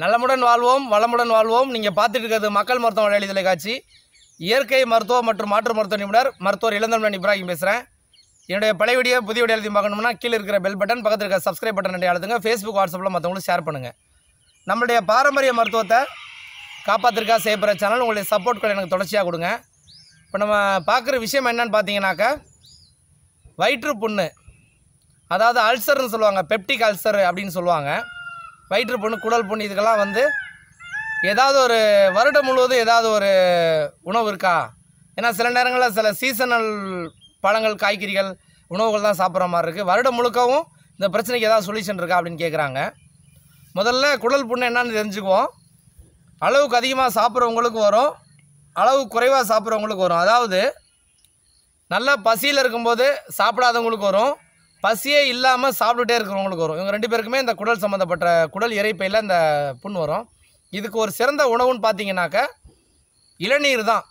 நலமுடன் வாழ்வோம் வளமுடன் வாழ்வோம் நீங்கள் பார்த்துட்டு இருக்கிறது மக்கள் மருத்துவ வழி தொலைக்காட்சி இயற்கை மருத்துவ மற்றும் மாற்று மருத்துவ நிபுணர் மருத்துவர் இளந்தமிழன் இப்ராஹிம் பேசுகிறேன் என்னுடைய பழைய வீடியோ புதிய வீடியோ எழுதி பார்க்கணும்னா கீழே இருக்கிற பெல் பட்டன் பக்கத்தில் இருக்கிற சப்ஸ்கிரைப் பட்டன் நிறைய அழுதுங்க ஃபேஸ்புக் வாட்ஸ்அப்பில் மற்றவங்களும் ஷேர் பண்ணுங்கள் நம்மளுடைய பாரம்பரிய மருத்துவத்தை காப்பாற்றிருக்கா செய்யப்படுற சேனல் உங்களுடைய சப்போர்ட் கூட எனக்கு தொடர்ச்சியாக கொடுங்க இப்போ நம்ம பார்க்குற விஷயம் என்னன்னு பார்த்தீங்கன்னாக்கா வயிற்று புண்ணு அதாவது அல்சர்னு சொல்லுவாங்க பெப்டிக் அல்சர் அப்படின்னு சொல்லுவாங்க வயிற்று புண்ணு குடல் புண்ணு இதுக்கெல்லாம் வந்து ஏதாவது ஒரு வருடம் முழுவதும் ஏதாவது ஒரு உணவு இருக்கா ஏன்னா சில நேரங்களில் சில சீசனல் பழங்கள் காய்கறிகள் உணவுகள் தான் சாப்பிட்ற மாதிரி இருக்குது வருடம் முழுக்கவும் இந்த பிரச்சனைக்கு ஏதாவது சொல்யூஷன் இருக்கா அப்படின்னு கேட்குறாங்க முதல்ல குடல் புண்ணு என்னன்னு தெரிஞ்சுக்குவோம் அளவுக்கு அதிகமாக சாப்பிட்றவங்களுக்கு வரும் அளவு குறைவாக சாப்பிட்றவங்களுக்கு வரும் அதாவது நல்லா பசியில் இருக்கும்போது சாப்பிடாதவங்களுக்கு வரும் பசியே இல்லாமல் சாப்பிட்டுட்டே இருக்கிறவங்களுக்கு வரும் இவங்க ரெண்டு பேருக்குமே இந்த குடல் சம்மந்தப்பட்ட குடல் இறைப்பையில் இந்த புண் வரும் இதுக்கு ஒரு சிறந்த உணவுன்னு பார்த்தீங்கன்னாக்க இளநீர் தான்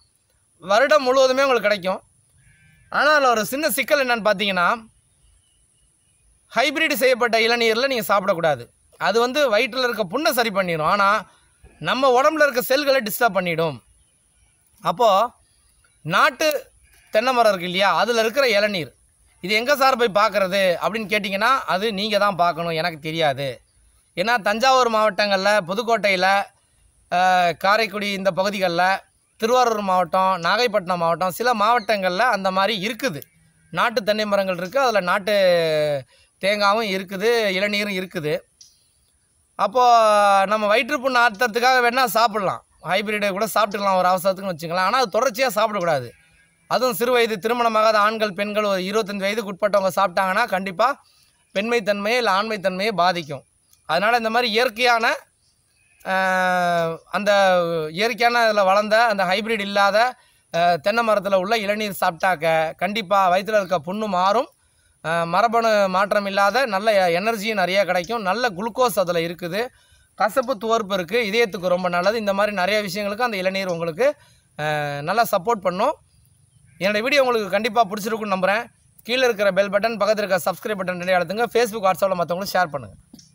வருடம் முழுவதுமே உங்களுக்கு கிடைக்கும் ஆனால் ஒரு சின்ன சிக்கல் என்னென்னு பார்த்தீங்கன்னா ஹைப்ரிட் செய்யப்பட்ட இளநீரில் நீங்கள் சாப்பிடக்கூடாது அது வந்து வயிற்றில் இருக்க புண்ணை சரி பண்ணிடும் ஆனால் நம்ம உடம்புல இருக்க செல்களை டிஸ்டர்ப் பண்ணிவிடும் அப்போது நாட்டு தென்னை மரம் இருக்குது இல்லையா அதில் இருக்கிற இளநீர் இது எங்கே சார் போய் பார்க்குறது அப்படின்னு கேட்டிங்கன்னா அது நீங்கள் தான் பார்க்கணும் எனக்கு தெரியாது ஏன்னா தஞ்சாவூர் மாவட்டங்களில் புதுக்கோட்டையில் காரைக்குடி இந்த பகுதிகளில் திருவாரூர் மாவட்டம் நாகைப்பட்டினம் மாவட்டம் சில மாவட்டங்களில் அந்த மாதிரி இருக்குது நாட்டு தென்னை மரங்கள் இருக்குது அதில் நாட்டு தேங்காவும் இருக்குது இளநீரும் இருக்குது அப்போது நம்ம வயிற்றுப்புண் ஆத்தத்துக்காக வேணால் சாப்பிட்லாம் ஹைப்ரிடை கூட சாப்பிட்டுக்கலாம் ஒரு அவசரத்துக்குன்னு வச்சுக்கலாம் ஆனால் அது தொடர்ச்சியாக சாப்பிடக்கூடாது அதுவும் சிறு வயது திருமணமாகாத ஆண்கள் பெண்கள் ஒரு இருபத்தஞ்சி வயதுக்கு உட்பட்டவங்க சாப்பிட்டாங்கன்னா கண்டிப்பாக பெண்மைத்தன்மையை இல்லை ஆண்மைத்தன்மையை பாதிக்கும் அதனால் இந்த மாதிரி இயற்கையான அந்த இயற்கையான அதில் வளர்ந்த அந்த ஹைப்ரிட் இல்லாத தென்னை மரத்தில் உள்ள இளநீர் சாப்பிட்டாக்க கண்டிப்பாக வயிற்றில் இருக்க புண்ணு மாறும் மரபணு மாற்றம் இல்லாத நல்ல எனர்ஜியும் நிறையா கிடைக்கும் நல்ல குளுக்கோஸ் அதில் இருக்குது கசப்பு துவர்ப்பு இருக்குது இதயத்துக்கு ரொம்ப நல்லது இந்த மாதிரி நிறைய விஷயங்களுக்கு அந்த இளநீர் உங்களுக்கு நல்லா சப்போர்ட் பண்ணும் என்னோடய வீடியோ உங்களுக்கு கண்டிப்பாக பிடிச்சிருக்குன்னு நம்புகிறேன் கீழே இருக்கிற பெல் பட்டன் பக்கத்தில் இருக்கிற சப்ஸ்கிரைப் பட்டன் ரெண்டு அழுத்துங்க ஃபேஸ்புக் வாட்ஸ்அப்பில் மற்றவங்களும் ஷேர் பண்ணுங்கள்